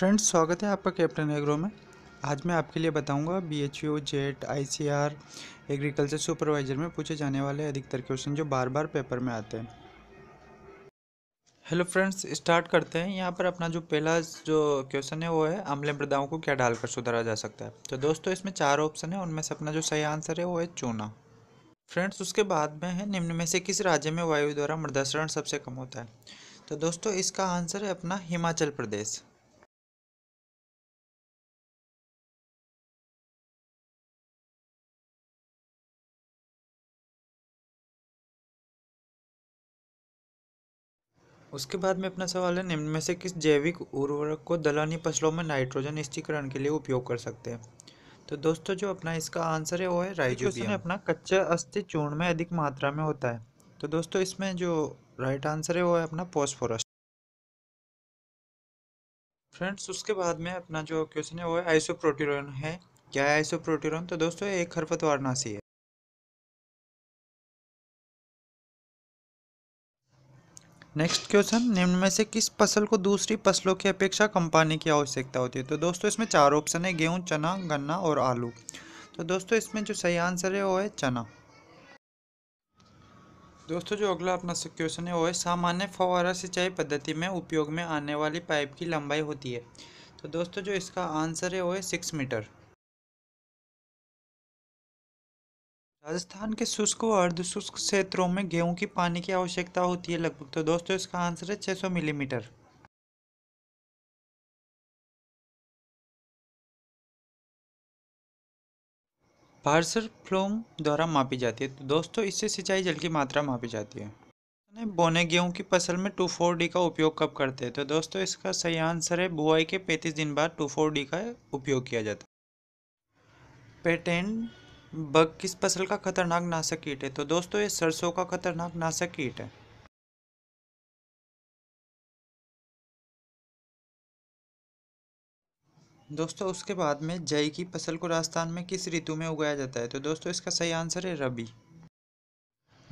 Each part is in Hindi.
फ्रेंड्स स्वागत है आपका कैप्टन एग्रो में आज मैं आपके लिए बताऊंगा B H U JET I C R agriculture supervisor में पूछे जाने वाले अधिकतर क्वेश्चन जो बार बार पेपर में आते हैं हेलो फ्रेंड्स स्टार्ट करते हैं यहाँ पर अपना जो पहला जो क्वेश्चन है वो है अमले मृदाओं को क्या डालकर सुधारा जा सकता है तो दोस्तों इसमें चार ऑप्शन है उनमें से अपना जो सही आंसर है वो है चूना फ्रेंड्स उसके बाद में है निम्न में से किस राज्य में वायु द्वारा मृदासरण सबसे कम होता है तो दोस्तों इसका आंसर है अपना हिमाचल प्रदेश उसके बाद में अपना सवाल है निम्न में से किस जैविक उर्वरक को दलहनी फसलों में नाइट्रोजन स्थिरीकरण के लिए उपयोग कर सकते हैं तो दोस्तों जो अपना इसका आंसर है वो है राइजोबियम अपना कच्चा अस्थि चूर्ण में अधिक मात्रा में होता है तो दोस्तों इसमें जो राइट आंसर है वो है अपना फॉस्फोरस फ्रेंड्स उसके बाद में अपना जो क्वेश्चन है वो है आइसोप्रोटीरोन है क्या है आइसोप्रोटीरोन तो दोस्तों एक खरपतवार नाशी है नेक्स्ट क्वेश्चन निम्न में से किस फसल को दूसरी फसलों की अपेक्षा कम पानी की आवश्यकता होती है तो दोस्तों इसमें चार ऑप्शन है गेहूँ चना गन्ना और आलू तो दोस्तों इसमें जो सही आंसर है वो है चना दोस्तों जो अगला अपना क्वेश्चन है वो है सामान्य फवारा सिंचाई पद्धति में उपयोग में आने वाली पाइप की लंबाई होती है तो दोस्तों जो इसका आंसर है वो है सिक्स मीटर राजस्थान के शुष्क व अर्ध शुष्क क्षेत्रों में गेहूं की पानी की आवश्यकता होती है लगभग तो दोस्तों इसका आंसर है 600 मिलीमीटर पार्सर फ्लोम द्वारा मापी जाती है तो दोस्तों इससे सिंचाई जल की मात्रा मापी जाती है बोने गेहूं की फसल में टू फोर डी का उपयोग कब करते हैं तो दोस्तों इसका सही आंसर है बुआई के पैंतीस दिन बाद टू फोर डी का उपयोग किया जाता है पेटेंट बग किस फसल का खतरनाक नाशक कीट है तो दोस्तों ये सरसों का खतरनाक नाशक कीट है दोस्तों उसके बाद में जई की फसल को राजस्थान में किस ऋतु में उगाया जाता है तो दोस्तों इसका सही आंसर है रबी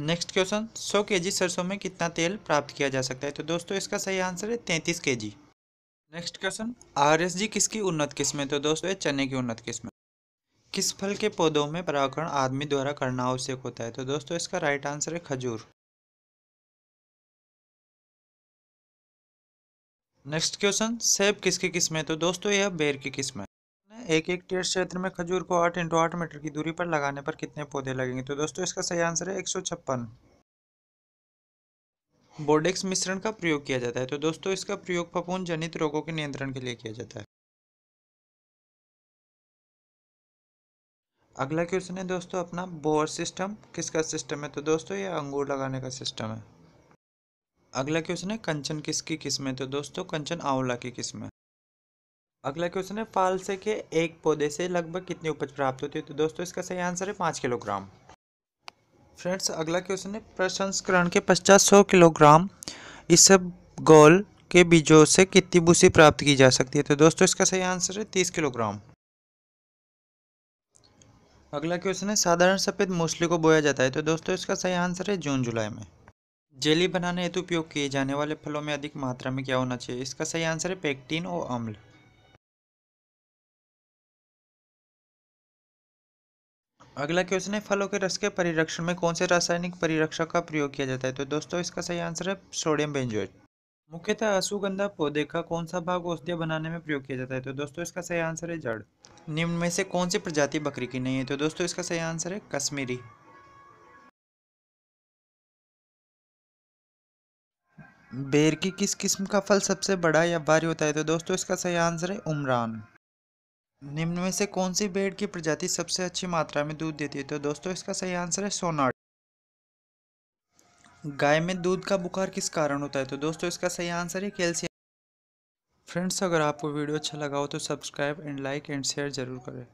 नेक्स्ट क्वेश्चन 100 केजी सरसों में कितना तेल प्राप्त किया जा सकता है तो दोस्तों इसका सही आंसर है 33 KG next question R S G किसकी उन्नत किस्म है तो दोस्तों ये चने की उन्नत किस्म किस फल के पौधों में परागण आदमी द्वारा करना आवश्यक होता है तो दोस्तों इसका राइट आंसर है खजूर नेक्स्ट क्वेश्चन सेब किसकी किस्म है तो दोस्तों यह बेर की किस्म है एक एक टेयर क्षेत्र में खजूर को आठ इंटू आठ मीटर की दूरी पर लगाने पर कितने पौधे लगेंगे तो दोस्तों इसका सही आंसर है एक सौ छप्पन बोडेक्स मिश्रण का प्रयोग किया जाता है तो दोस्तों इसका प्रयोग फफूंद जनित रोगों के नियंत्रण के लिए किया जाता है अगला क्वेश्चन है दोस्तों अपना बोर सिस्टम किसका सिस्टम है तो दोस्तों ये अंगूर लगाने का सिस्टम है अगला क्वेश्चन है कंचन किसकी किस्म है तो दोस्तों कंचन आंवला की किस्म है अगला क्वेश्चन है फालसे के एक पौधे से लगभग कितनी उपज प्राप्त होती है तो दोस्तों इसका सही आंसर है पाँच किलोग्राम फ्रेंड्स अगला क्वेश्चन है प्रसंस्करण के पश्चात सौ किलोग्राम इस गोल के बीजों से कितनी भूसी प्राप्त की जा सकती है तो दोस्तों इसका सही आंसर है तीस किलोग्राम अगला क्वेश्चन है साधारण सफ़ेद मूसली को बोया जाता है तो दोस्तों इसका सही आंसर है जून जुलाई में जेली बनाने हेतु उपयोग किए जाने वाले फलों में अधिक मात्रा में क्या होना चाहिए इसका सही आंसर है पेक्टिन और अम्ल अगला क्वेश्चन है फलों के रस के परिरक्षण में कौन से रासायनिक परिरक्षक का प्रयोग किया जाता है तो दोस्तों इसका सही आंसर है सोडियम बेंजोइट मुख्यतः अशुगंधा पौधे का कौन सा भाग औषधिया बनाने में प्रयोग किया जाता है तो दोस्तों इसका सही आंसर है जड़ निम्न में से कौन सी प्रजाति बकरी की नहीं है तो दोस्तों इसका सही आंसर है कश्मीरी बेर की किस किस्म का फल सबसे बड़ा या भारी होता है तो दोस्तों इसका सही आंसर है उमरान निम्न में से कौन सी बेर की प्रजाति सबसे अच्छी मात्रा में दूध देती है तो दोस्तों इसका सही आंसर है सोनाट गाय में दूध का बुखार किस कारण होता है तो दोस्तों इसका सही आंसर है कैल्शियम फ्रेंड्स अगर आपको वीडियो अच्छा लगा हो तो subscribe and like and share ज़रूर करें